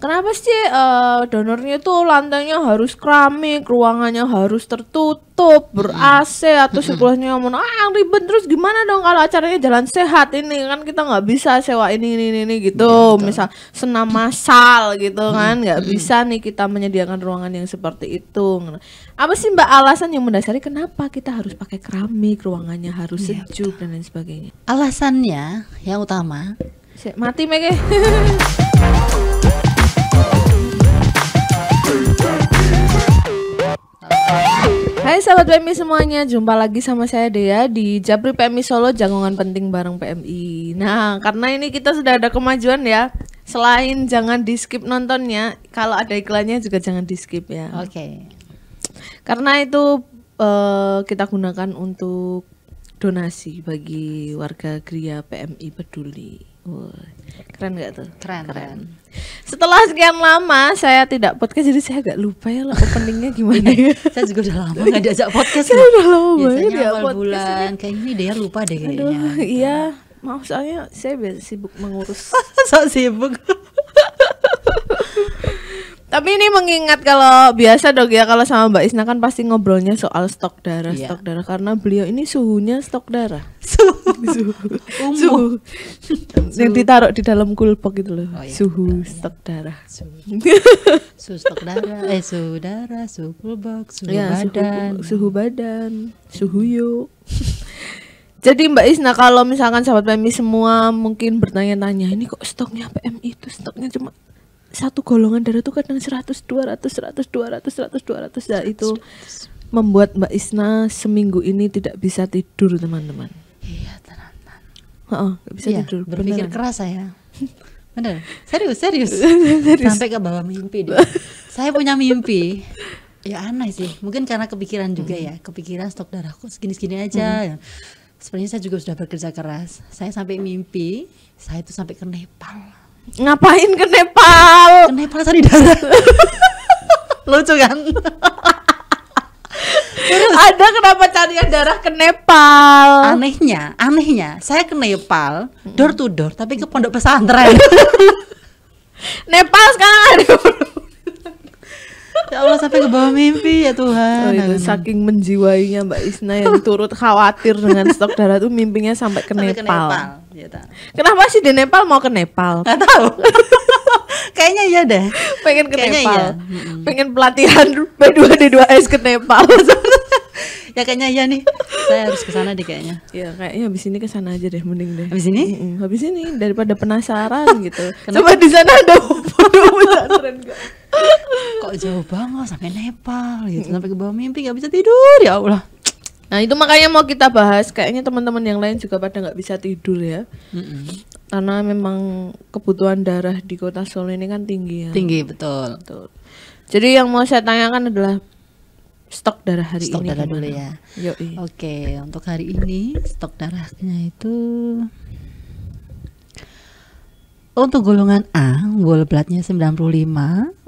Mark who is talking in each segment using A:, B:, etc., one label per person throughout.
A: Kenapa sih uh, donornya itu lantainya harus keramik, ruangannya harus tertutup, ber hmm. AC atau hmm. sekolahnya mau ah ribet terus gimana dong kalau acaranya jalan sehat ini kan kita nggak bisa sewa ini ini ini, ini gitu, iya, Betul. misal senam masal gitu hmm, kan nggak bisa nih kita menyediakan ruangan yang seperti itu. Nah, apa sih mbak alasan yang mendasari kenapa kita harus pakai keramik, ruangannya harus iya, sejuk betul. dan lain sebagainya?
B: Alasannya yang utama. Mati
A: mege. Hai sahabat PMI semuanya, jumpa lagi sama saya Dea di Jabri PMI Solo Jangan Penting bareng PMI. Nah, karena ini kita sudah ada kemajuan ya. Selain jangan di skip nontonnya, kalau ada iklannya juga jangan di skip ya. Oke. Okay. Karena itu uh, kita gunakan untuk donasi bagi warga Gria PMI Peduli. Keren gak tuh? Keren. Keren. Setelah sekian lama saya tidak podcast jadi saya agak lupa ya
B: lah openingnya gimana
A: iya, ya. saya juga udah lama nggak diajak podcast. saya
B: udah lama ya biasanya ya awal bulan. Kayak ini
A: dia lupa deh kayaknya. iya. Maaf soalnya saya sibuk mengurus.
B: so sibuk.
A: Tapi ini mengingat kalau biasa dok ya kalau sama Mbak Isna kan pasti ngobrolnya soal stok darah, iya. stok darah karena beliau ini suhunya stok darah. suhu. suhu. Yang ditaruh di dalam kulpok gitu loh. Oh, iya. Suhu iya, iya. stok darah.
B: Suhu. suhu stok darah, eh suhu darah, suhu kulpok, suhu ya, badan. Suhu, suhu badan, suhu yuk.
A: Jadi Mbak Isna kalau misalkan sahabat PMI semua mungkin bertanya-tanya ini kok stoknya PMI itu stoknya cuma satu golongan darah itu kadang 100 200 100 200 100 200 nah itu 100. membuat Mbak Isna seminggu ini tidak bisa tidur teman-teman iya
B: teman-teman oh, bisa iya, tidur berpikir beneran. keras saya bener serius serius, serius. sampai ke bawah mimpi deh saya punya mimpi ya aneh sih mungkin karena kepikiran juga ya. hmm. ya kepikiran stok darahku segini-segini aja hmm. sebenarnya saya juga sudah bekerja keras saya sampai mimpi saya itu sampai ke Nepal Ngapain ke Nepal? Ke Nepal cari darah. Lucu kan? ada kenapa cari darah ke Nepal? Anehnya, anehnya saya ke Nepal door to door tapi ke pondok pesantren. Nepal sekarang ada ya Allah sampai ke bawah mimpi ya Tuhan. Oh, itu saking
A: menjiwainya Mbak Isna yang turut khawatir dengan stok darah itu mimpinya sampai ke sampai Nepal. Ke Nepal Ya, Kenapa sih di Nepal mau ke Nepal? Gak tahu. Kayaknya iya deh. Pengen ke kayaknya Nepal. Iya. Pengen pelatihan B2D2S ke Nepal. ya kayaknya iya nih. Saya harus ke sana deh kayaknya. Iya, kayaknya habis ini ke sana aja deh mending deh. Habis ini? Mm-mm. Habis ini daripada penasaran gitu. Kenapa? Coba di sana ada pesantren
B: kok jauh banget sampai Nepal gitu sampai ke bawah mimpi nggak bisa tidur ya Allah
A: Nah itu makanya mau kita bahas kayaknya teman-teman yang lain juga pada nggak bisa tidur ya. Mm -mm. Karena memang kebutuhan darah di kota Solo ini kan tinggi ya. Tinggi betul. betul. Jadi yang mau saya
B: tanyakan adalah
A: stok darah hari stok ini. Stok darah dulu ya.
B: Yoi. Oke untuk hari ini stok darahnya itu untuk golongan A, gol bloodnya 95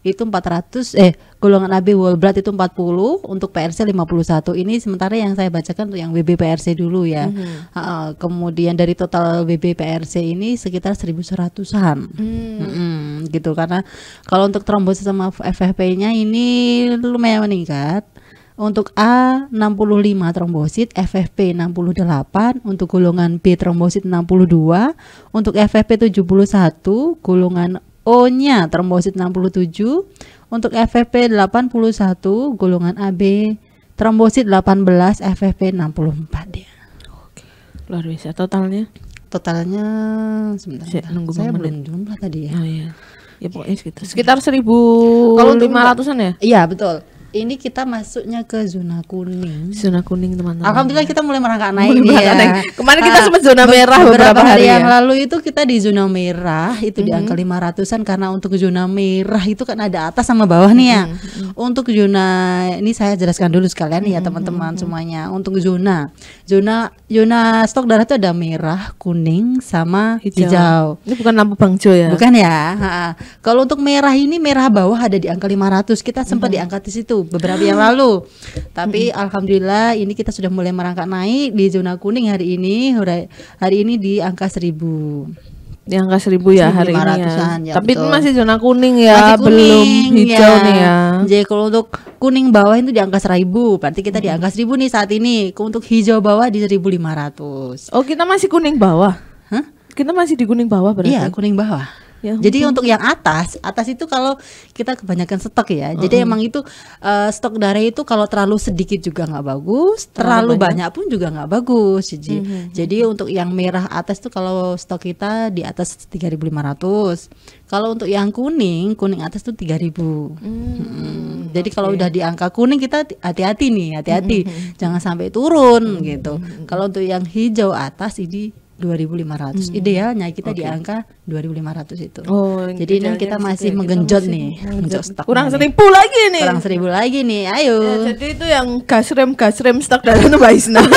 B: itu 400 eh golongan AB berat itu 40 untuk PRC 51 ini sementara yang saya bacakan untuk yang WB PRC dulu ya mm -hmm. uh, kemudian dari total WB PRC ini sekitar 1100-an mm. Mm -hmm, gitu karena kalau untuk trombosis sama FFP-nya ini lumayan meningkat untuk A 65 trombosit, FFP 68, untuk golongan B trombosit 62, untuk FFP 71, golongan O-nya trombosit 67, untuk FFP 81, golongan AB trombosit 18, FFP 64 dia.
A: Oke. Luar biasa
B: totalnya. Totalnya sebentar. Saya, nunggu saya belum jumlah tadi ya. Oh iya. Ya pokoknya sekitar sekitar 1500-an ya? Iya, betul ini kita masuknya ke zona kuning. Zona kuning teman-teman. Alhamdulillah kita mulai merangkak naik mulai merangkak ya. Kemarin kita ah, sempat zona merah beberapa, beberapa hari, hari yang ya. lalu itu kita di zona merah itu mm -hmm. di mm-hmm. angka 500-an karena untuk zona merah itu kan ada atas sama bawah nih ya. Mm -hmm. Untuk zona ini saya jelaskan dulu sekalian ya mm-hmm, teman-teman mm -hmm. semuanya. Untuk zona zona zona stok darah itu ada merah, kuning sama hijau. hijau.
A: Ini bukan lampu bangjo ya. Bukan ya.
B: Kalau untuk merah ini merah bawah ada di angka 500, kita sempat mm -hmm. di angka di situ beberapa yang lalu. Tapi hmm. alhamdulillah ini kita sudah mulai merangkak naik di zona kuning hari ini. Hari ini di angka 1000 di angka seribu ya hari ini ya. ya tapi betul. masih zona kuning ya kuning, belum ya. hijau ya. nih ya jadi kalau untuk kuning bawah itu di angka seribu berarti kita hmm. di angka seribu nih saat ini untuk hijau bawah di seribu lima ratus oh kita masih kuning bawah Hah? kita masih di kuning bawah berarti iya kuning bawah
A: Ya, Jadi untuk
B: yang atas, atas itu kalau kita kebanyakan stok ya. Mm-hmm. Jadi emang itu uh, stok darah itu kalau terlalu sedikit juga nggak bagus, terlalu, terlalu banyak. banyak pun juga nggak bagus. Jadi, mm-hmm, mm-hmm. jadi untuk yang merah atas itu kalau stok kita di atas 3.500. Kalau untuk yang kuning, kuning atas itu 3.000. Mm-hmm. Hmm. Jadi okay. kalau udah di angka kuning kita hati-hati nih, hati-hati mm-hmm, mm-hmm. jangan sampai turun mm-hmm. gitu. Mm-hmm. Kalau untuk yang hijau atas ini 2500. Hmm. Idealnya kita okay. di angka 2500 itu. Oh, Jadi ini gitu kita masih gitu. menggenjot kita masih nih, menggenjot stok. Kurang seribu lagi nih. Kurang seribu lagi nih. Ayo. Ya,
A: jadi itu yang gas rem gas rem stok dalam Mbak Isna.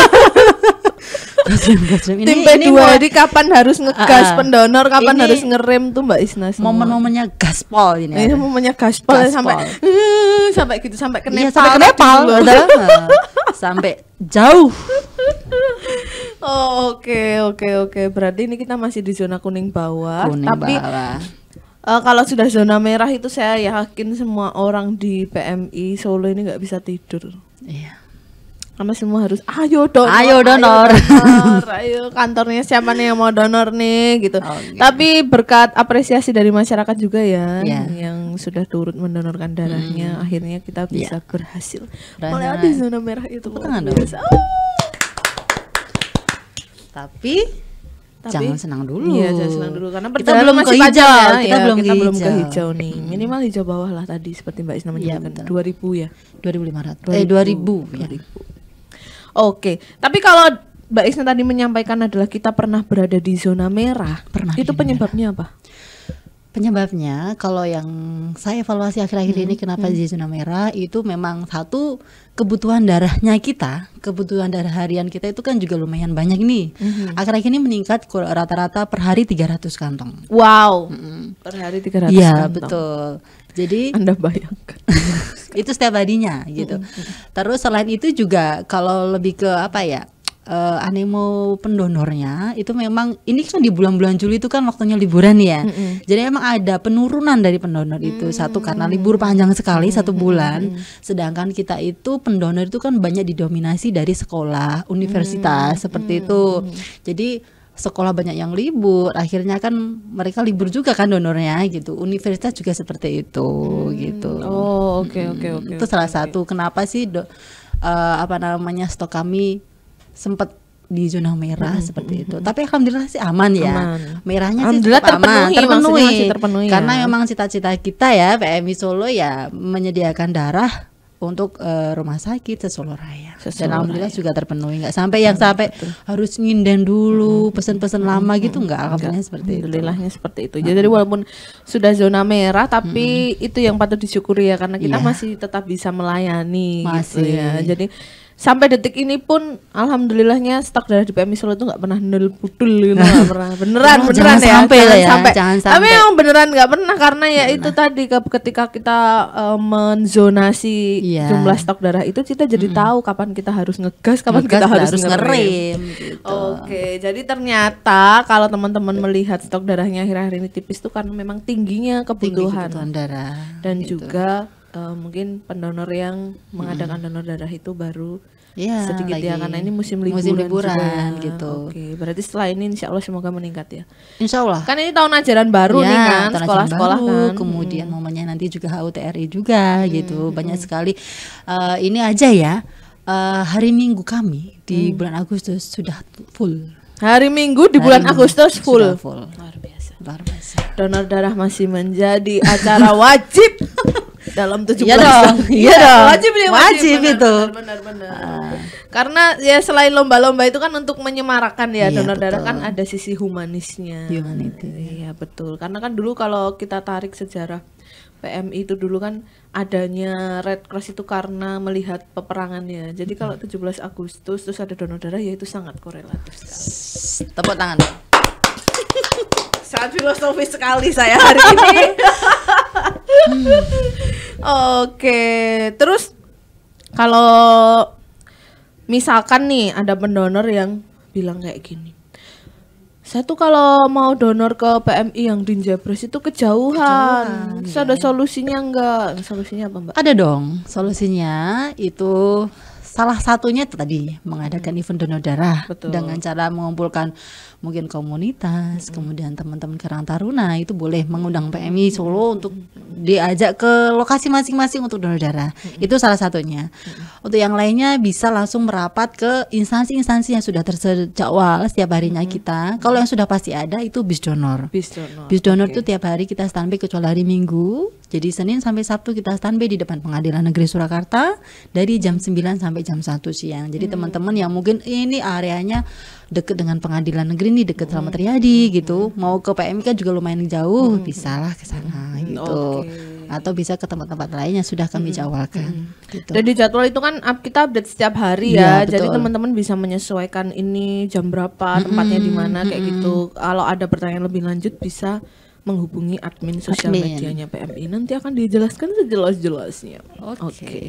A: gosrim gosrim ini tim 2 kapan harus ngegas uh, pendonor kapan harus ngerem tuh Mbak Isna semua momen-momennya
B: gaspol ini ini iya, momennya gaspol, gaspol. sampai
A: uh, sampai gitu sampai ke iya, Nepal ya, sampai ke Nepal
B: ah, sampai jauh
A: oh, oke oke oke berarti ini kita masih di zona kuning bawah kuning tapi bawah. Uh, kalau sudah zona merah itu saya yakin semua orang di PMI Solo ini nggak bisa tidur. Iya sama semua harus ayo donor ayo donor ayo, donor, ayo kantornya siapa nih yang mau donor nih gitu oh, okay. Iya. tapi berkat apresiasi dari masyarakat juga ya yeah. yang sudah turut mendonorkan darahnya hmm. akhirnya kita iya. bisa yeah. berhasil melewati zona merah itu Tangan Oh. tapi tapi, jangan senang dulu. Iya, jangan senang dulu karena kita belum masih ke hijau, ya, kita, ya, belum, kita ke belum ke hijau nih. Hmm. Minimal hijau bawah lah tadi seperti Mbak Isna iya, menyebutkan ya, 2000 eh, ya. 2500. Eh 2000,
B: 2000 ya. 2000.
A: Oke, tapi kalau Mbak Isna tadi menyampaikan adalah kita
B: pernah berada di zona merah. Pernah. Itu iya. penyebabnya merah. apa? Penyebabnya kalau yang saya evaluasi akhir-akhir hmm. ini kenapa hmm. di zona merah itu memang satu kebutuhan darahnya kita, kebutuhan darah harian kita itu kan juga lumayan banyak nih. Hmm. Akhir-akhir ini meningkat rata-rata per hari 300 kantong. Wow. Hmm. Per hari 300 ya, kantong. Iya, betul. Jadi Anda bayangkan. itu setiap harinya gitu. Mm -hmm. Terus selain itu juga kalau lebih ke apa ya? uh, animo pendonornya itu memang ini kan di bulan-bulan Juli itu kan waktunya liburan ya. Mm -hmm. Jadi emang ada penurunan dari pendonor itu. Mm -hmm. Satu karena libur panjang sekali mm -hmm. satu bulan, sedangkan kita itu pendonor itu kan banyak didominasi dari sekolah, universitas mm -hmm. seperti itu. Jadi sekolah banyak yang libur, akhirnya kan mereka libur juga kan donornya gitu. Universitas juga seperti itu hmm. gitu. Oh, oke oke oke. Hmm, itu salah okay. satu kenapa sih do, uh, apa namanya stok kami sempat di zona merah hmm, seperti hmm, itu. Hmm. Tapi alhamdulillah sih aman ya. Aman. Merahnya sih terpenuhi, aman, terpenuhi. terpenuhi. Ya. Karena ya. memang cita-cita kita ya PMI Solo ya menyediakan darah untuk uh, rumah sakit Solo raya dan alhamdulillah juga terpenuhi nggak sampai yang sampai Betul. harus nginden dulu hmm. pesen-pesen hmm. lama gitu nggak alhamdulillah seperti itu. seperti itu hmm. jadi hmm. walaupun sudah zona merah
A: tapi hmm. itu yang patut disyukuri ya karena kita yeah. masih tetap bisa melayani gitu masih gitu ya jadi sampai detik ini pun alhamdulillahnya stok darah di PMI Solo itu nggak pernah nol putul gitu nah. nggak pernah beneran oh, beneran ya. jangan ya sampai jangan ya, sampai. Jangan sampai tapi yang beneran nggak pernah karena ya jangan itu nah. tadi ketika kita uh, menzonasi yeah. jumlah stok darah itu kita jadi mm -hmm. tahu kapan kita harus ngegas kapan ngegas kita harus, harus ngerem, gitu. gitu. oke okay, jadi ternyata kalau teman-teman melihat stok darahnya akhir-akhir ini tipis tuh karena memang tingginya kebutuhan, Tinggi kebutuhan darah dan gitu. juga uh, mungkin pendonor yang mengadakan donor darah itu baru ya, sedikit lagi. ya karena ini musim liburan, musim liburan juga. gitu. Oke, okay. berarti setelah ini Insya Allah semoga meningkat ya.
B: Insya Allah. Kan ini tahun ajaran baru ya, nih kan, sekolah-sekolah kan. Kemudian hmm. momennya nanti juga HUTRI juga hmm. gitu, banyak sekali. Uh, ini aja ya. Uh, hari Minggu kami di hmm. bulan Agustus sudah full. Hari Minggu
A: di bulan Minggu Agustus full. full. Luar
B: biasa. Luar biasa.
A: Donor darah masih menjadi acara wajib dalam tujuh iya belas, dong. Iya, iya dong. Wajib wajib, wajib itu. Benar benar. Ah. Karena ya selain lomba-lomba itu kan untuk menyemarakan ya iya, donor darah kan ada sisi humanisnya. Humanity. Iya betul. Karena kan dulu kalau kita tarik sejarah PMI itu dulu kan adanya Red Cross itu karena melihat peperangannya. Jadi kalau 17 Agustus terus ada donor darah ya itu sangat korelatif sekali. Tepuk tangan. Sangat filosofis sekali saya hari ini. Oke, terus kalau misalkan nih ada pendonor yang bilang kayak gini. Saya tuh kalau mau donor ke PMI yang di Jepres itu kejauhan. kejauhan
B: Terus ya. ada iya. solusinya enggak? Solusinya apa, Mbak? Ada dong. Solusinya itu salah satunya tadi mengadakan hmm. event donor darah Betul. dengan cara mengumpulkan mungkin komunitas, hmm. kemudian teman-teman Karang Taruna itu boleh mengundang PMI Solo untuk diajak ke lokasi masing-masing untuk donor darah. Hmm. Itu salah satunya. Hmm. Untuk yang lainnya bisa langsung merapat ke instansi-instansi yang sudah terjadwal setiap harinya hmm. kita. Kalau yang sudah pasti ada itu bis donor. Bis donor. Bis donor okay. itu tiap hari kita standby kecuali hari Minggu. Jadi Senin sampai Sabtu kita standby di depan Pengadilan Negeri Surakarta dari jam 9 sampai jam 1 siang. Jadi teman-teman hmm. yang mungkin ini areanya deket dengan pengadilan negeri nih deket sama hmm. Triadi hmm. gitu mau ke PMK juga lumayan jauh hmm. lah ke sana hmm. gitu okay. atau bisa ke tempat-tempat lainnya sudah kami hmm. jawabkan hmm. gitu. dan
A: jadwal itu kan kita update setiap hari ya, ya jadi teman-teman bisa menyesuaikan ini jam berapa tempatnya hmm. di mana kayak gitu kalau ada pertanyaan lebih lanjut bisa menghubungi admin sosial admin. medianya PMI nanti akan dijelaskan sejelas-jelasnya. Oke. Okay. Okay.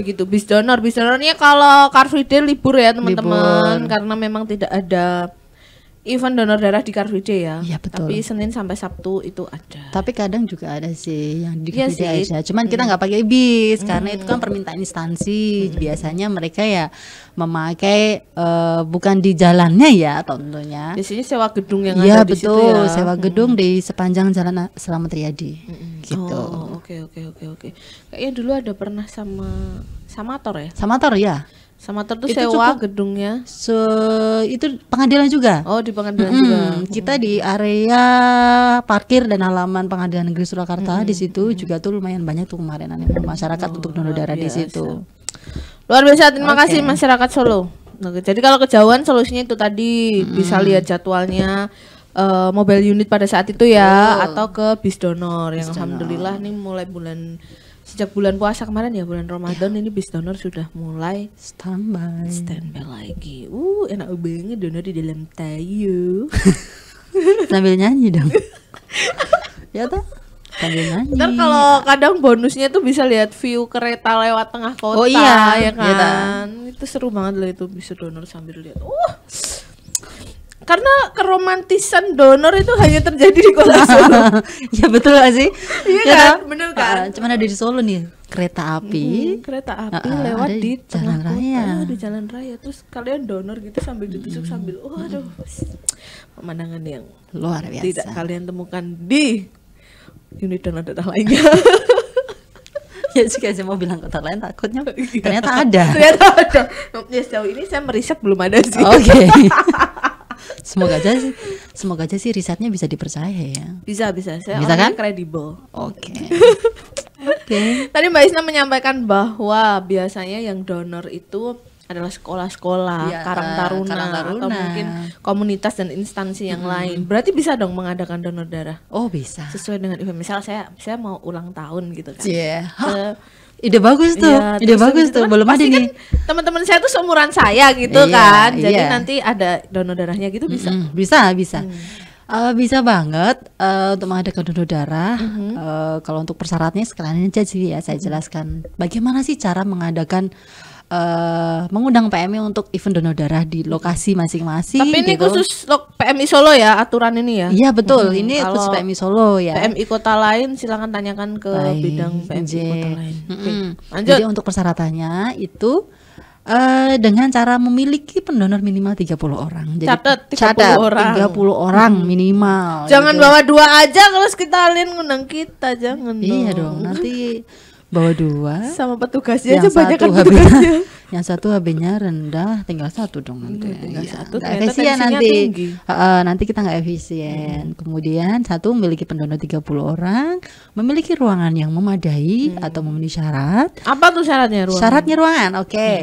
A: Begitu bis donor, bis donornya kalau Car Free Day libur ya teman-teman karena memang tidak ada
B: event donor darah di
A: Day ya. Iya betul. Tapi Senin sampai Sabtu itu ada.
B: Tapi kadang juga ada sih yang di Karwide iya ya aja. Cuman kita hmm. nggak pakai bis hmm. karena itu kan hmm. permintaan instansi. Hmm. Biasanya mereka ya memakai uh, bukan di jalannya ya tentunya.
A: sini sewa gedung yang ya, ada betul, di situ ya. sewa hmm.
B: gedung hmm. di sepanjang jalan Selamat Riyadi. Hmm. Gitu. Oh,
A: oke okay, oke okay, oke okay, oke. Kayaknya dulu ada pernah sama Samator ya? Samator ya.
B: Sama terus itu sewa cukup, gedungnya. Se itu pengadilan juga. Oh, di pengadilan mm -hmm. juga. Kita di area parkir dan halaman Pengadilan Negeri Surakarta mm -hmm. di situ mm -hmm. juga tuh lumayan banyak tuh kemarin animo masyarakat oh, untuk donor darah di situ. Luar biasa, terima okay. kasih masyarakat Solo. Jadi kalau kejauhan solusinya itu tadi mm bisa lihat
A: jadwalnya uh, eh, mobile unit pada saat itu ya oh. atau ke bis donor yang donor. alhamdulillah nih mulai bulan sejak bulan puasa kemarin ya bulan Ramadan ya. ini bis donor sudah mulai standby standby lagi. Uh enak banget donor di dalam tayu.
B: Sambil nyanyi dong.
A: ya tuh sambil nyanyi. Ntar kalau kadang bonusnya tuh bisa lihat view kereta lewat tengah kota. Oh iya, ya iya kan. Ya, Itu seru banget loh itu bisa donor sambil lihat. Uh, karena keromantisan donor itu hanya terjadi di kota Solo.
B: ya betul gak sih? Iya ya kan? kan? Bener kan? Uh, cuman ada di Solo nih kereta api. Hmm,
A: kereta api uh, uh, lewat di, di jalan kota, raya. Di jalan raya terus kalian donor gitu sambil ditusuk hmm. sambil oh aduh. Pemandangan yang luar biasa. Tidak kalian temukan di unit donor data lainnya. ya juga saya mau bilang kota lain takutnya iya. ternyata ada. ternyata ada. Ya sejauh ini saya meriset belum ada sih. Oke. Okay.
B: semoga aja sih semoga aja sih risetnya bisa dipercaya ya bisa bisa saya bisa kan
A: kredibel oke okay. okay. tadi mbak Isna menyampaikan bahwa biasanya yang donor itu adalah sekolah-sekolah, ya, karang, eh, taruna, karang taruna atau mungkin komunitas dan instansi yang hmm. lain. Berarti bisa dong mengadakan donor darah. Oh, bisa. Sesuai dengan event. Misal saya saya mau ulang tahun gitu kan. Yeah ide bagus tuh ya, ide bagus gitu tuh kan belum ada kan nih kan teman-teman saya tuh seumuran saya gitu iya, kan jadi iya. nanti ada donor darahnya
B: gitu bisa mm -hmm. bisa bisa hmm. Uh, bisa banget uh, untuk mengadakan donor darah. Mm -hmm. uh, kalau untuk persyaratnya sekalian aja sih ya saya mm-hmm. jelaskan bagaimana sih cara mengadakan uh, mengundang PMI untuk event donor darah di lokasi masing-masing. Tapi ini gitu. khusus PMI Solo ya
A: aturan ini ya? Iya betul, hmm, ini khusus PMI
B: Solo ya. PMI
A: kota lain silahkan tanyakan ke Baik, bidang
B: PMI je. kota lain. Hmm, Jadi untuk persyaratannya itu uh, dengan cara memiliki pendonor minimal 30 orang. Jadi catat 30 catat, orang. 30 orang minimal. Jangan gitu. bawa dua
A: aja kalau sekitarin ngundang kita, jangan. Iya dong, dong nanti
B: bawa dua sama petugasnya yang aja banyak kan petugasnya yang satu HB-nya rendah tinggal satu dong hmm, nanti hmm, tinggal ya, satu gak efisien nanti uh, nanti kita nggak efisien hmm. kemudian satu memiliki pendonor 30 orang memiliki ruangan yang memadai hmm. atau memenuhi syarat
A: apa tuh syaratnya ruangan syaratnya ruangan oke okay.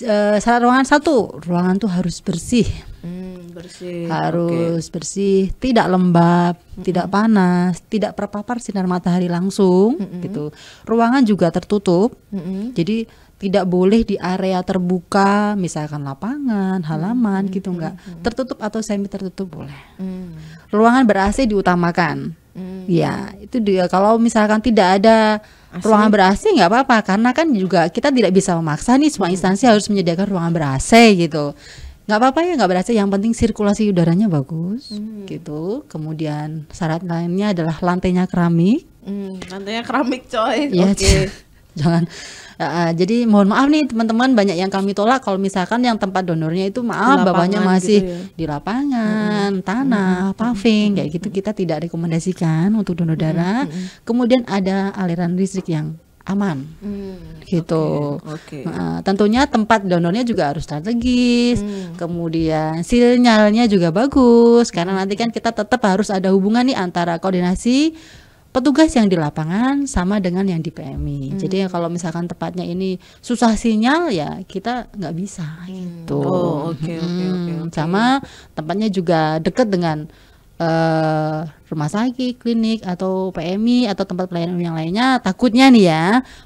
B: hmm. uh, syarat ruangan satu ruangan tuh harus bersih
A: Hmm, bersih. Harus
B: okay. bersih, tidak lembab, mm -mm. tidak panas, tidak terpapar sinar matahari langsung mm -mm. gitu. Ruangan juga tertutup. Mm -mm. Jadi tidak boleh di area terbuka, misalkan lapangan, hmm. halaman mm -hmm. gitu enggak. Mm -hmm. Tertutup atau semi tertutup boleh. Mm. Ruangan ber-AC diutamakan.
A: Mm. Ya,
B: itu dia kalau misalkan tidak ada AC. ruangan ber-AC nggak apa-apa karena kan juga kita tidak bisa memaksa nih semua hmm. instansi harus menyediakan ruangan ber-AC gitu nggak apa-apa ya nggak berasa yang penting sirkulasi udaranya bagus hmm. gitu kemudian syarat lainnya adalah lantainya keramik
A: hmm, lantainya
B: keramik coy iya, ya, oke okay. jangan uh, jadi mohon maaf nih teman-teman banyak yang kami tolak kalau misalkan yang tempat donornya itu maaf bawahnya gitu masih gitu ya? di lapangan hmm. hmm. tanah hmm. hmm, hmm. paving hmm. kayak gitu kita tidak rekomendasikan untuk donor darah hmm. kemudian ada aliran listrik yang aman hmm, gitu okay, okay. Nah, tentunya tempat donornya juga harus strategis hmm. kemudian sinyalnya juga bagus karena hmm. nanti kan kita tetap harus ada hubungan nih antara koordinasi petugas yang di lapangan sama dengan yang di PMI hmm. jadi kalau misalkan tempatnya ini susah sinyal ya kita nggak bisa hmm. gitu oh, okay, okay, okay, hmm, okay. sama tempatnya juga dekat dengan uh, rumah sakit, klinik atau PMI atau tempat pelayanan yang lainnya takutnya nih ya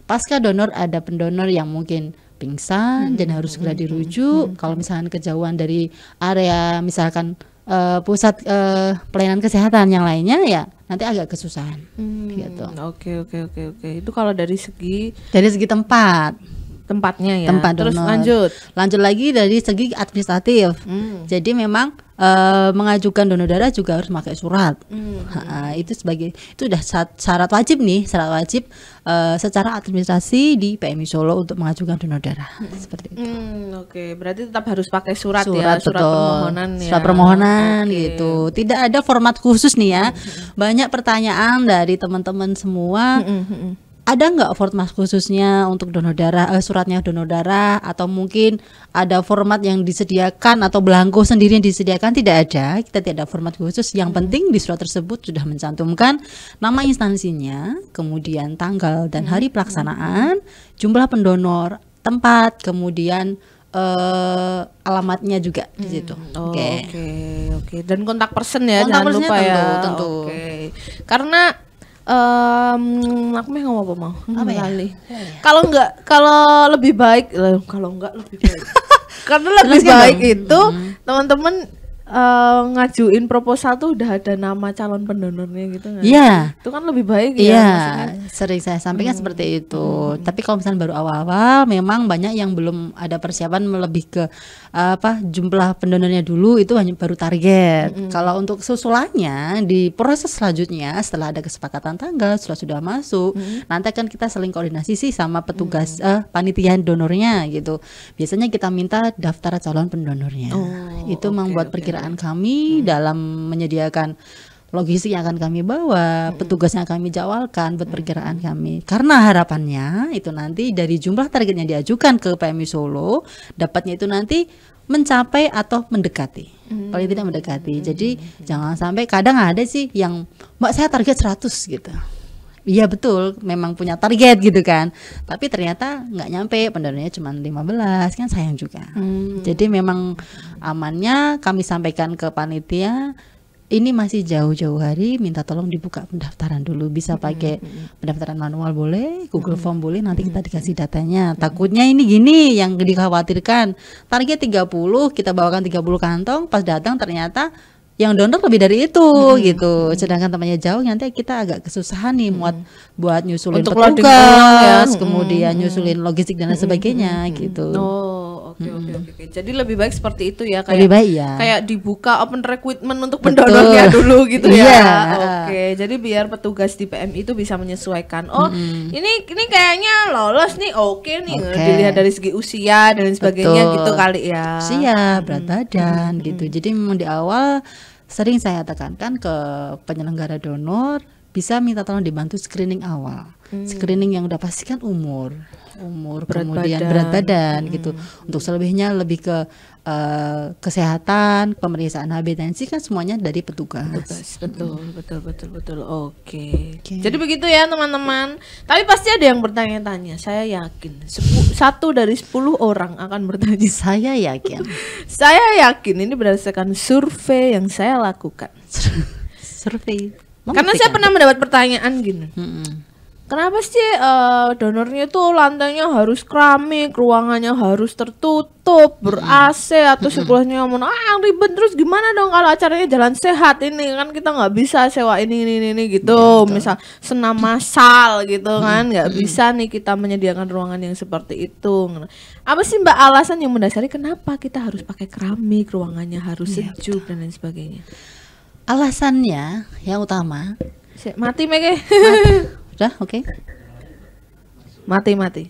B: pasca donor ada pendonor yang mungkin pingsan hmm. dan harus segera hmm. dirujuk hmm. kalau misalkan kejauhan dari area misalkan uh, pusat uh, pelayanan kesehatan yang lainnya ya nanti agak kesusahan
A: hmm. gitu. Oke oke oke oke itu kalau dari segi
B: dari segi tempat tempatnya ya. Tempat Terus lanjut lanjut lagi dari segi administratif. Hmm. Jadi memang uh, mengajukan donor darah juga harus pakai surat. Hmm. Ha, itu sebagai itu sudah syarat wajib nih, syarat wajib uh, secara administrasi di PMI Solo untuk mengajukan donor darah. Hmm. Seperti
A: itu. Mm, Oke, okay. berarti tetap harus pakai surat, ya, surat ya, surat betul. permohonan ya. Surat permohonan
B: okay. gitu. Tidak ada format khusus nih ya. Hmm. hmm, hmm. Banyak pertanyaan dari teman-teman semua. Hmm. hmm ada nggak format khususnya untuk donor darah eh, suratnya donor darah atau mungkin ada format yang disediakan atau belangko sendiri yang disediakan tidak ada kita tidak ada format khusus yang penting di surat tersebut sudah mencantumkan nama instansinya kemudian tanggal dan hari hmm. pelaksanaan jumlah pendonor tempat kemudian uh, alamatnya juga hmm. di situ. Oke. Oh, oke, okay. okay. dan kontak person ya kontak jangan lupa tentu, ya. Tentu. Oke. Okay. Karena um,
A: aku mau ngomong apa mau? Apa ya? kali. Ya? Kalau enggak kalau lebih baik kalau enggak lebih baik. Karena lebih Jelas baik dong. itu hmm. teman-teman uh, ngajuin proposal tuh udah ada nama calon pendonornya gitu kan? Iya. Yeah. Itu kan lebih baik yeah. ya. Iya.
B: Sering saya sampaikan hmm. seperti itu. Hmm. Tapi kalau misalnya baru awal-awal, memang banyak yang belum ada persiapan lebih ke Eh, apa jumlah pendonornya dulu itu hanya baru target. Mm -hmm. Kalau untuk susulannya di proses selanjutnya setelah ada kesepakatan tanggal sudah sudah masuk, mm -hmm. nanti kan kita saling koordinasi sih sama petugas mm -hmm. eh, panitia donornya gitu. Biasanya kita minta daftar calon pendonornya. Oh, itu okay, membuat okay. perkiraan kami mm -hmm. dalam menyediakan logistik yang akan kami bawa, petugas yang kami jawalkan buat pergerakan kami. Karena harapannya itu nanti dari jumlah target yang diajukan ke PMI Solo, dapatnya itu nanti mencapai atau mendekati. Hmm. Paling tidak mendekati. Hmm. Jadi hmm. jangan sampai kadang ada sih yang Mbak saya target 100 gitu. Iya betul, memang punya target gitu kan. Tapi ternyata nggak nyampe, pendanaannya cuma 15, kan sayang juga. Hmm. Jadi memang amannya kami sampaikan ke panitia ini masih jauh-jauh hari minta tolong dibuka pendaftaran dulu bisa pakai mm-hmm. pendaftaran manual boleh Google mm-hmm. Form boleh nanti kita dikasih datanya mm-hmm. takutnya ini gini yang dikhawatirkan target 30 kita bawakan 30 kantong pas datang ternyata yang download lebih dari itu hmm. gitu. Sedangkan temannya jauh nanti kita agak kesusahan nih hmm. buat buat nyusulin Untuk petugas, ya. kemudian hmm. nyusulin logistik dan lain sebagainya hmm. gitu. Oh. Oke oke oke.
A: Jadi lebih baik seperti itu ya kayak lebih baik ya. Kayak dibuka open recruitment untuk
B: pendonornya dulu gitu ya. Yeah. Oke.
A: Okay. Jadi biar petugas di PM itu bisa menyesuaikan. Oh, hmm. ini ini kayaknya lolos nih. Oke okay nih eh, okay. dilihat
B: dari segi usia dan sebagainya Betul. gitu kali ya. Usia, berat hmm. badan hmm. gitu. Jadi memang di awal sering saya tekankan ke penyelenggara donor bisa minta tolong dibantu screening awal. Hmm. Screening yang udah pastikan umur umur, berat kemudian badan. berat badan hmm. gitu. Untuk selebihnya lebih ke uh, kesehatan, pemeriksaan HB sih kan semuanya dari petugas. petugas
A: betul, hmm. betul, betul, betul. Oke. Okay. okay. Jadi begitu ya teman-teman. Tapi pasti ada yang bertanya-tanya. Saya yakin satu dari sepuluh orang akan bertanya. Saya yakin. saya yakin ini berdasarkan survei yang saya lakukan. survei. Karena saya pernah mendapat pertanyaan gini. Hmm Kenapa sih uh, donornya itu lantainya harus keramik, ruangannya harus tertutup, ber hmm. AC atau hmm. sebelahnya ngomong ah ribet terus gimana dong kalau acaranya jalan sehat ini kan kita nggak bisa sewa ini ini ini, ini gitu, iya, Betul. misal senam masal gitu hmm, kan nggak bisa nih kita menyediakan ruangan yang seperti itu. Apa sih mbak alasan yang mendasari kenapa kita harus pakai keramik, ruangannya harus iya, sejuk dan lain sebagainya?
B: Alasannya yang utama. Mati mege. Sudah, oke. Okay. Mati mati.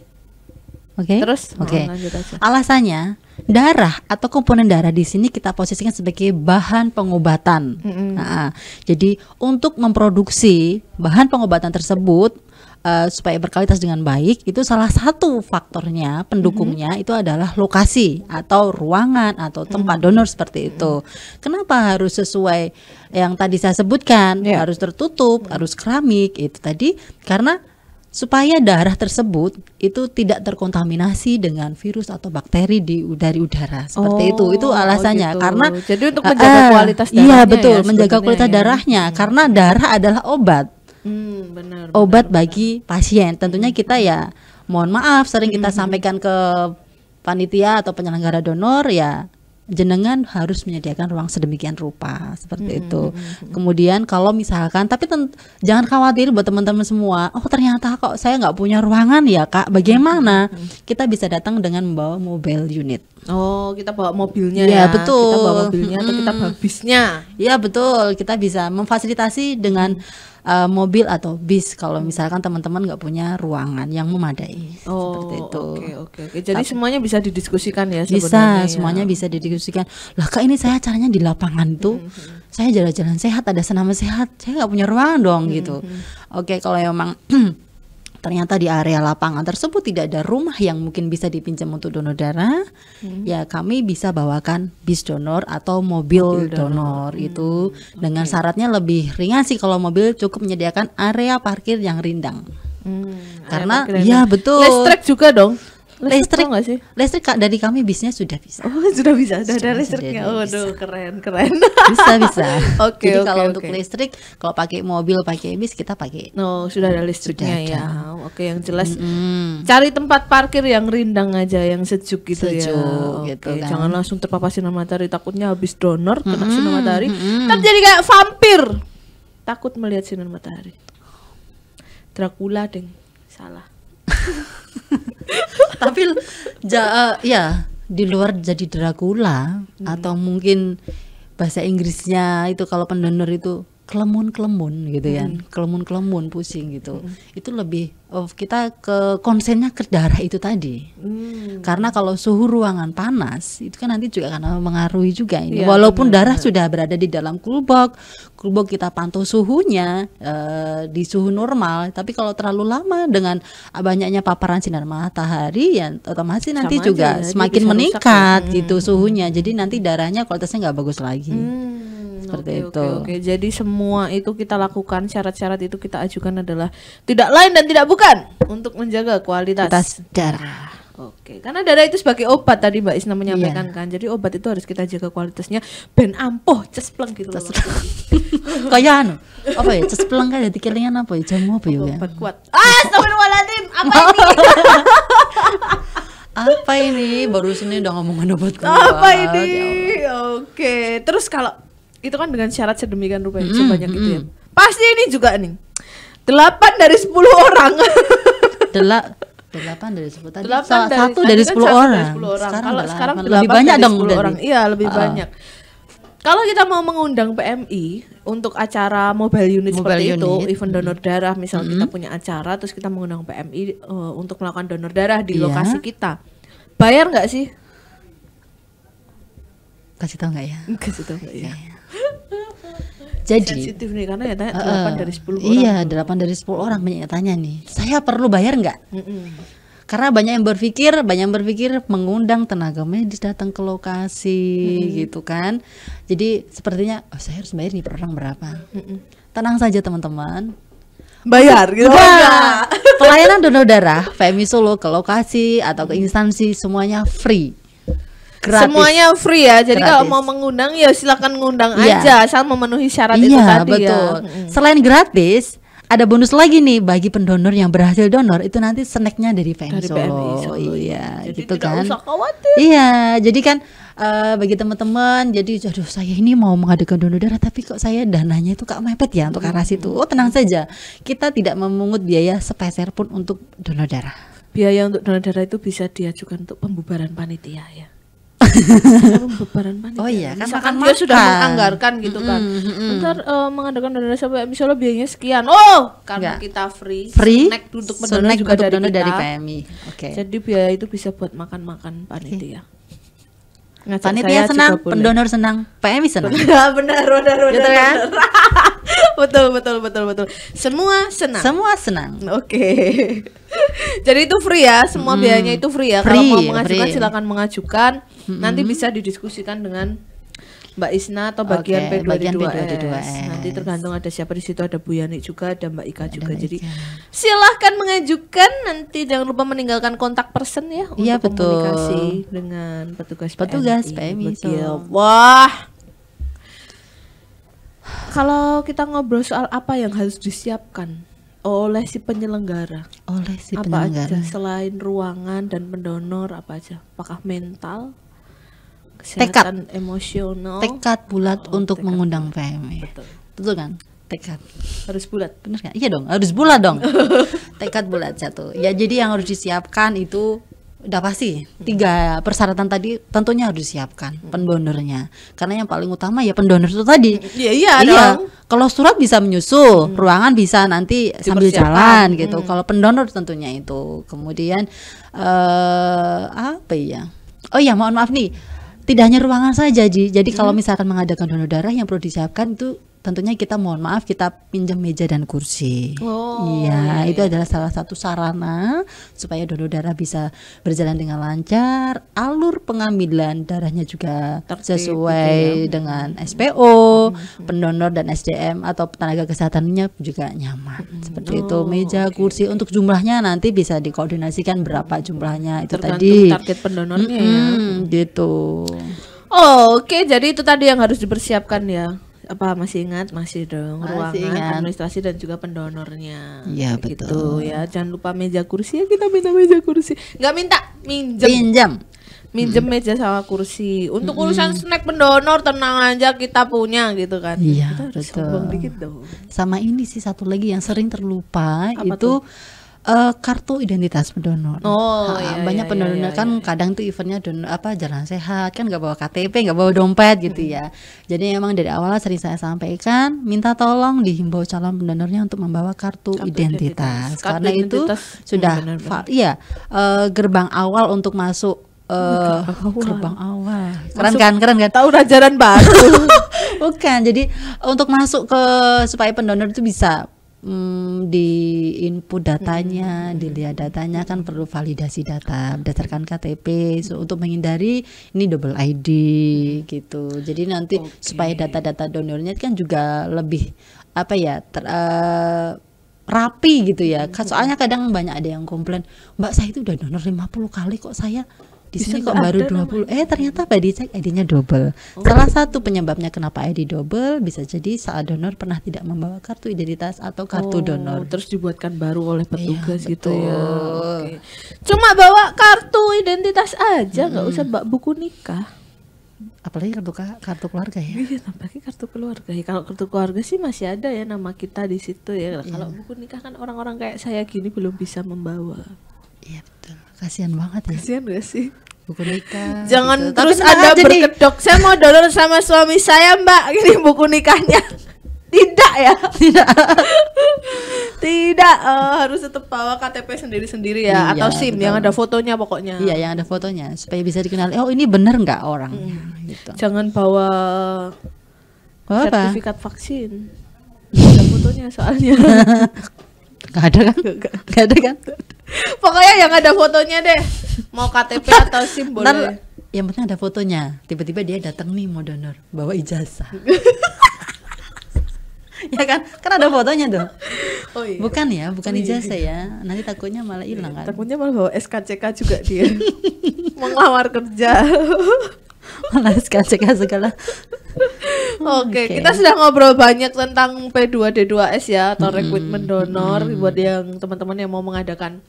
B: Oke. Okay? Terus oke. Okay. Oh, Alasannya darah atau komponen darah di sini kita posisikan sebagai bahan pengobatan.
A: Mm -hmm. nah,
B: jadi untuk memproduksi bahan pengobatan tersebut Eh, supaya berkualitas dengan baik itu salah satu faktornya pendukungnya mm-hmm. itu adalah lokasi atau ruangan atau tempat mm-hmm. donor seperti itu. Mm-hmm. Kenapa harus sesuai yang tadi saya sebutkan, yeah. harus tertutup, harus keramik itu tadi karena supaya darah tersebut itu tidak terkontaminasi dengan virus atau bakteri di dari udara seperti oh, itu itu oh, alasannya gitu. karena jadi untuk eh, menjaga uh, kualitas iya, darahnya iya betul ya, menjaga kualitas ya. darahnya hmm. karena darah adalah obat hmm, benar, obat benar, bagi pasien. Tentunya kita ya mohon maaf sering kita hmm. sampaikan ke panitia atau penyelenggara donor ya jenengan harus menyediakan ruang sedemikian rupa seperti hmm. itu. Hmm, hmm, hmm. Kemudian kalau misalkan, tapi tent, jangan khawatir buat teman-teman semua. Oh ternyata kok saya nggak punya ruangan ya kak. Bagaimana kita bisa datang dengan membawa mobile unit?
A: Oh kita bawa mobilnya iya, ya, ya. betul. Kita bawa mobilnya hmm. atau kita bawa bisnya?
B: Ya betul. Kita bisa memfasilitasi dengan hmm uh, mobil atau bis kalau misalkan teman-teman nggak punya ruangan yang memadai
A: oh, seperti itu. Oke okay, oke. Okay, okay.
B: Jadi Tapi, semuanya bisa didiskusikan ya Bisa, ya. semuanya bisa didiskusikan. Lah kak ini saya caranya di lapangan tuh. Mm -hmm. Saya jalan-jalan sehat, ada senam sehat. Saya nggak punya ruangan dong mm -hmm. gitu. Hmm, hmm. Oke, okay, kalau emang eh, ternyata di area lapangan tersebut tidak ada rumah yang mungkin bisa dipinjam untuk donor darah, hmm. ya kami bisa bawakan bis donor atau mobil, mobil donor, donor hmm. itu okay. dengan syaratnya lebih ringan sih kalau mobil cukup menyediakan area parkir yang rindang. Hmm, karena ya betul. Listrik juga dong listrik nggak sih listrik kak dari kami bisnya sudah bisa oh sudah bisa sudah, sudah ada listriknya oh
A: aduh, keren keren bisa
B: bisa oke okay, jadi kalau okay. untuk listrik kalau pakai mobil pakai bis kita pakai no sudah ada listriknya sudah
A: ya oke okay, yang jelas mm -hmm. cari tempat parkir yang rindang aja yang sejuk gitu ya. sejuk, ya gitu okay. kan. jangan langsung terpapar sinar matahari takutnya habis donor kena mm -hmm. sinar matahari mm -hmm. Jadi kayak vampir takut melihat sinar matahari Dracula deng salah
B: tapi ja, uh, ya di luar jadi Dracula hmm. atau mungkin bahasa Inggrisnya itu kalau pendonor itu kelemun-kelemun gitu ya, hmm. kelemun-kelemun pusing gitu. Hmm. Itu lebih of oh, kita ke konsennya ke darah itu tadi. Hmm. Karena kalau suhu ruangan panas itu kan nanti juga akan mengaruhi juga ini. Ya, Walaupun benar. darah sudah berada di dalam kulbok, kulbok kita pantau suhunya eh, di suhu normal, tapi kalau terlalu lama dengan banyaknya paparan sinar matahari ya otomatis nanti Sama juga semakin ya. meningkat gitu hmm. suhunya. Jadi nanti darahnya kualitasnya nggak bagus lagi. Hmm seperti okay, itu. Oke, okay, okay. jadi
A: semua itu kita lakukan, syarat-syarat itu kita ajukan adalah tidak lain dan tidak bukan untuk menjaga kualitas kualitas darah. Oke, okay. karena darah itu sebagai obat tadi Mbak Isna menyampaikan yeah. kan. Jadi obat itu harus kita jaga kualitasnya ben ampuh cespleng gitu loh.
B: Kaya anu, apa ya cespleng kan jadi kelingan apa ya jamu apa ya, ya? Obat kuat. Ah, astagfirullahaladzim, apa ini? apa ini? Baru sini udah ngomongin obat kuat. Apa ini? Ya Oke, okay. terus kalau itu kan dengan syarat
A: sedemikian rupa mm, sebanyak mm, itu ya. Pasti ini juga nih. 8 dari 10 orang.
B: Delak 8 dari 10 tadi. 8 dari, satu dari 10 kan orang. Dari 10 orang. Sekarang, Kalau sekarang lebih banyak dong orang. Dari. Iya, lebih uh. banyak.
A: Kalau kita mau mengundang PMI untuk acara mobile unit mobile seperti unit. itu, event donor darah, misal mm -hmm. kita punya acara terus kita mengundang PMI uh, eh, untuk melakukan donor darah di yeah. lokasi kita. Bayar nggak sih?
B: Kasih tahu nggak ya? Kasih tahu nggak ya? Yeah. Jadi sensitif
A: nih karena ya tanya uh, dari 10 orang. Iya,
B: 8 dari 10 orang banyak tanya nih. Saya perlu bayar nggak? Mm -mm. Karena banyak yang berpikir, banyak yang berpikir mengundang tenaga medis datang ke lokasi mm gitu kan. Jadi sepertinya oh, saya harus bayar nih per orang berapa. Mm Tenang saja teman-teman, bayar gitu pelayanan donor darah femi Solo ke lokasi atau ke instansi semuanya free gratis. Semuanya free ya. Jadi kalau mau
A: mengundang ya silakan ngundang yeah. aja asal memenuhi syarat yeah, itu iya, tadi ya. betul. ya. Hmm.
B: Selain gratis, ada bonus lagi nih bagi pendonor yang berhasil donor itu nanti snacknya dari PMI Solo. Iya, jadi gitu kan. Usah
A: khawatir. Iya,
B: jadi kan uh, bagi teman-teman jadi aduh saya ini mau mengadakan donor darah tapi kok saya dananya itu kak mepet ya untuk arah situ. Oh, tenang saja. Kita tidak memungut biaya sepeser pun untuk donor darah.
A: Biaya untuk donor darah itu bisa diajukan untuk pembubaran panitia ya
B: pembubaran panitia. Oh iya, ya? kan makan dia sudah menganggarkan gitu kan. Mm
A: -hmm. Bentar uh, eh, mengadakan dana sampai misalnya biayanya sekian. Oh, karena kita free. Free. Snack untuk snack juga dari, dari PMI. Oke. Jadi biaya itu bisa buat makan-makan panitia. Okay.
B: Ngajak panitia senang, pendonor senang, PMI senang. benar, benar, benar. Gitu kan? betul betul betul betul semua senang semua senang oke
A: okay. jadi itu free ya semua hmm, biayanya itu free ya free, kalau mau mengajukan free. silakan mengajukan hmm. nanti bisa didiskusikan dengan Mbak Isna atau bagian okay, P2D2S. Bagian p s Nanti tergantung ada siapa di situ ada Bu Yani juga, ada Mbak Ika juga. Ada Jadi Ika. silahkan mengajukan nanti jangan lupa meninggalkan kontak person ya, ya untuk betul. komunikasi
B: dengan petugas petugas PMI. PMI so. Wah.
A: Kalau kita ngobrol soal apa yang harus disiapkan oleh si penyelenggara, oleh si penyelenggara. aja selain ruangan dan pendonor apa aja? Apakah mental, kesehatan tekad. emosional, tekad
B: bulat oh, untuk tekad. mengundang PMI. Betul. Betul kan? tekad harus bulat benar iya dong harus bulat dong tekad bulat satu ya jadi yang harus disiapkan itu Udah pasti tiga persyaratan tadi tentunya harus disiapkan hmm. pendonornya karena yang paling utama ya pendonor itu tadi. Iya iya. Iya. Kalau surat bisa menyusul, hmm. ruangan bisa nanti sambil jalan gitu. Hmm. Kalau pendonor tentunya itu. Kemudian uh, apa ya? Oh ya mohon maaf nih. Tidak hanya ruangan saja, Ji. Jadi hmm. kalau misalkan mengadakan donor darah yang perlu disiapkan itu tentunya kita mohon maaf kita pinjam meja dan kursi.
A: Oh. Iya, iya. itu
B: adalah salah satu sarana supaya donor darah bisa berjalan dengan lancar, alur pengambilan darahnya juga Tertip, gitu sesuai ya. Hmm. dengan SPO, hmm. pendonor dan SDM atau tenaga kesehatannya juga nyaman. Hmm. Seperti oh, itu meja, okay. kursi untuk jumlahnya nanti bisa dikoordinasikan berapa jumlahnya itu Tergantung tadi. target pendonornya hmm, ya. gitu.
A: Oh, Oke, okay. jadi itu tadi yang harus dipersiapkan ya apa masih ingat masih dong masih ruangan ingat. administrasi dan juga pendonornya
B: iya gitu betul ya
A: jangan lupa meja kursi ya kita minta meja kursi nggak minta minjem minjem minjem hmm. meja sama kursi untuk hmm. urusan snack pendonor tenang aja kita punya gitu kan iya betul dikit
B: dong sama ini sih satu lagi yang sering terlupa apa itu tuh? uh, kartu identitas pendonor. Oh, iya, banyak iya, pendonor iya, kan iya. iya. kadang tuh eventnya donor apa jalan sehat kan nggak bawa KTP, nggak bawa dompet gitu hmm. ya. Jadi emang dari awal sering saya sampaikan, minta tolong dihimbau calon pendonornya untuk membawa kartu, kartu identitas. identitas karena kartu itu identitas. sudah hmm, benar, benar. iya uh, gerbang awal untuk masuk uh, gerbang awal. Keren kan? Keren kan? Tahu rajaran baru. Bukan. Jadi untuk masuk ke supaya pendonor itu bisa hmm, di input datanya, hmm, hmm, hmm. dilihat datanya kan perlu validasi data berdasarkan KTP so, hmm. untuk menghindari ini double ID gitu. Jadi nanti okay. supaya data-data donornya kan juga lebih apa ya ter, uh, rapi gitu ya. Soalnya kadang banyak ada yang komplain, "Mbak, saya itu udah donor 50 kali kok saya di sini kok baru 20 puluh eh ternyata pas saya ID-nya double oh. salah satu penyebabnya kenapa ID double bisa jadi saat donor pernah tidak membawa kartu identitas atau kartu oh, donor terus dibuatkan baru oleh iya, petugas gitu ya cuma bawa kartu identitas aja nggak hmm. usah bawa
A: buku nikah apalagi kartu kartu keluarga ya iya kartu keluarga ya kalau kartu keluarga sih masih ada ya nama kita di situ ya kalau iya. buku nikah kan orang-orang kayak saya gini belum bisa membawa iya
B: kasihan banget
A: ya kasihan gak sih buku nikah gitu. jangan gitu. terus Tapi ada berkedok nih. saya mau download sama suami saya mbak ini buku nikahnya tidak ya tidak tidak uh, harus tetap bawa KTP sendiri-sendiri ya iya, atau SIM betul. yang ada
B: fotonya pokoknya iya yang ada fotonya supaya bisa dikenal oh ini bener nggak orang hmm. gitu. jangan bawa Apa? sertifikat
A: vaksin ada fotonya soalnya
B: nggak ada kan nggak ada kan
A: Pokoknya yang ada fotonya deh. Mau KTP atau SIM boleh. Ntar,
B: yang penting ada fotonya. Tiba-tiba dia datang nih mau donor, bawa ijazah. ya kan? Kan ada fotonya tuh. Oh iya. Bukan ya, bukan oh, iya. ijazah ya. Nanti takutnya malah iya, hilang
A: kan. Takutnya malah bawa SKCK juga dia.
B: Mengawar kerja. malah SKCK segala.
A: Oke, okay. okay. kita sudah ngobrol banyak tentang P2D2S ya atau hmm. recruitment donor hmm. buat yang teman-teman yang mau mengadakan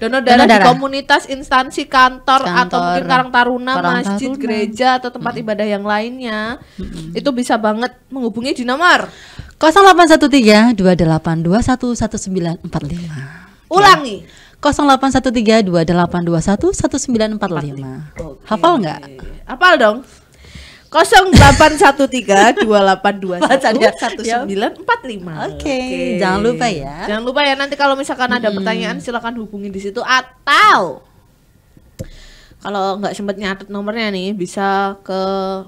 A: donor darah, donor darah. di komunitas, instansi, kantor, kantor atau mungkin Karang Taruna, Karang masjid, Taruna. gereja atau tempat hmm. ibadah yang lainnya. Hmm. Itu bisa banget menghubungi di nomor
B: 0813 2821 1945. Ulangi. Ya. 0813 2821 1945. Okay. Hafal nggak? Hafal dong. 0813
A: Oke. Jangan lupa ya. Jangan lupa ya nanti kalau misalkan hmm. ada pertanyaan silahkan hubungi di situ atau kalau nggak sempat nyatet nomornya nih bisa ke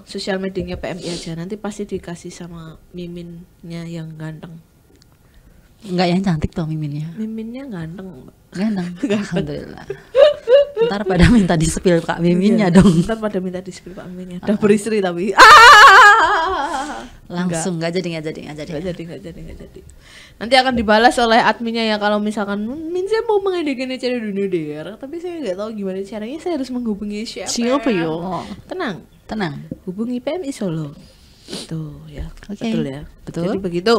A: sosial medianya PMI aja nanti pasti dikasih sama miminnya yang ganteng
B: Enggak yang cantik tuh miminnya.
A: Miminnya ganteng.
B: Ganteng. Alhamdulillah. Ntar pada minta di spill Kak iya, Miminnya iya, dong. Ntar
A: pada minta di spill Kak Miminnya. Udah beristri tapi. Ah!
B: Langsung nggak jadi nggak
A: jadi nggak jadi. Nggak jadi nggak jadi nggak jadi. Nanti akan dibalas oleh adminnya ya kalau misalkan Min saya mau mengadakan acara dunia DR tapi saya nggak tahu gimana caranya saya harus menghubungi siapa. Siapa yo? Tenang. Tenang. Hubungi PMI Solo. Itu ya. Okay. Betul ya. Betul. Jadi begitu.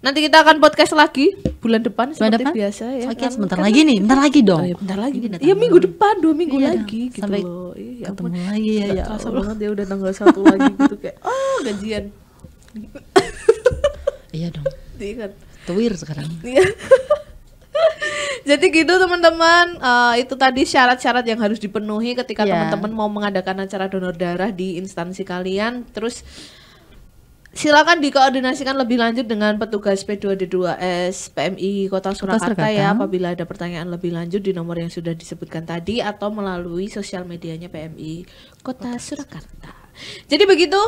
A: Nanti kita akan podcast lagi bulan depan bulan seperti depan? biasa ya. Oke, okay, sebentar kan lagi nih, bentar lagi dong. Oh, ya, bentar lagi. Iya, ya, minggu depan, dua minggu iya lagi dong. gitu Sampai loh. Iya, ya ketemu ya, lagi ya. ya banget ya udah tanggal satu lagi gitu kayak oh, gajian.
B: iya dong. Diingat. Iya kan? Tuwir sekarang. Iya.
A: Jadi gitu teman-teman, uh, itu tadi syarat-syarat yang harus dipenuhi ketika yeah. teman-teman mau mengadakan acara donor darah di instansi kalian. Terus silakan dikoordinasikan lebih lanjut dengan petugas P2D2S PMI Kota Surakarta, Kota Surakarta ya apabila ada pertanyaan lebih lanjut di nomor yang sudah disebutkan tadi atau melalui sosial medianya PMI Kota, Kota Surakarta. Jadi begitu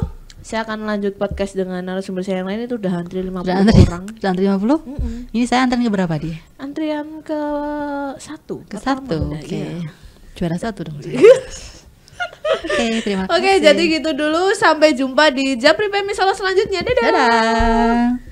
A: saya akan lanjut podcast dengan narasumber saya
B: yang lain itu udah antri 50 udah antri, orang. Udah antri 50? Mm -mm. Ini saya antri ke berapa dia? Antrian ke satu. Ke satu. Oke. Okay. Ya. Juara satu dong. Oke, okay, terima Oke, okay, jadi
A: gitu dulu. Sampai jumpa di jam prime misalnya selanjutnya. Dadah. Dadah.